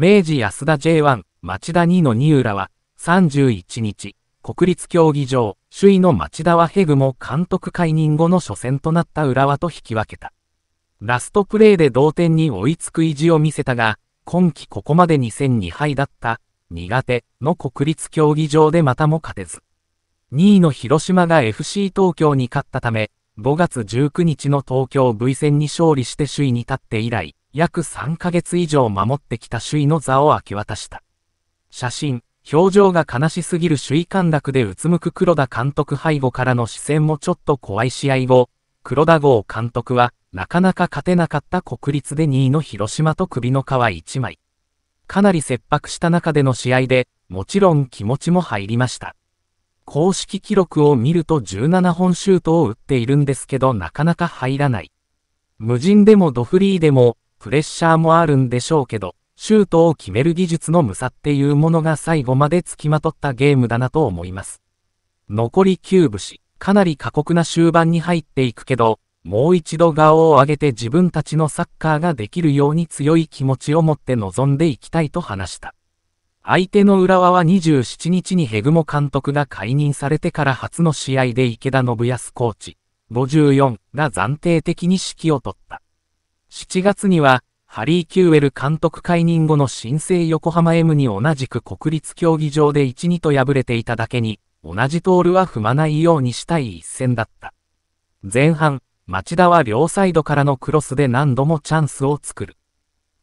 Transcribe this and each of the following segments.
明治安田 J1、町田2の二浦は、31日、国立競技場、首位の町田はヘグも監督解任後の初戦となった浦和と引き分けた。ラストプレーで同点に追いつく意地を見せたが、今季ここまで2戦2敗だった、苦手の国立競技場でまたも勝てず。2位の広島が FC 東京に勝ったため、5月19日の東京 V 戦に勝利して首位に立って以来、約3ヶ月以上守ってきた首位の座を明け渡した。写真、表情が悲しすぎる首位陥落でうつむく黒田監督背後からの視線もちょっと怖い試合後、黒田豪監督は、なかなか勝てなかった国立で2位の広島と首の皮1枚。かなり切迫した中での試合で、もちろん気持ちも入りました。公式記録を見ると17本シュートを打っているんですけどなかなか入らない。無人でもドフリーでも、プレッシャーもあるんでしょうけど、シュートを決める技術の無差っていうものが最後まで付きまとったゲームだなと思います。残り9部し、かなり過酷な終盤に入っていくけど、もう一度顔を上げて自分たちのサッカーができるように強い気持ちを持って臨んでいきたいと話した。相手の浦和は27日にヘグモ監督が解任されてから初の試合で池田信康コーチ、54が暫定的に指揮を取った。7月には、ハリー・キューエル監督解任後の新生横浜 M に同じく国立競技場で1-2と敗れていただけに、同じトールは踏まないようにしたい一戦だった。前半、町田は両サイドからのクロスで何度もチャンスを作る。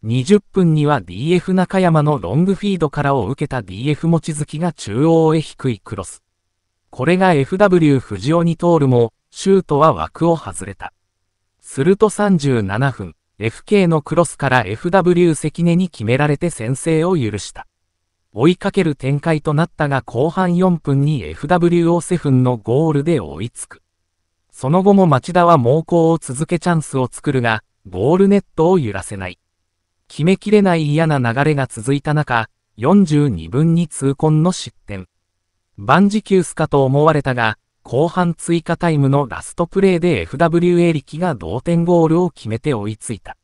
20分には DF 中山のロングフィードからを受けた DF 望月が中央へ低いクロス。これが FW 藤尾に通るも、シュートは枠を外れた。すると37分、FK のクロスから FW 関根に決められて先制を許した。追いかける展開となったが後半4分に FW をセフンのゴールで追いつく。その後も町田は猛攻を続けチャンスを作るが、ゴールネットを揺らせない。決めきれない嫌な流れが続いた中、42分に痛恨の失点。万事休すかと思われたが、後半追加タイムのラストプレーで FWA 力が同点ゴールを決めて追いついた。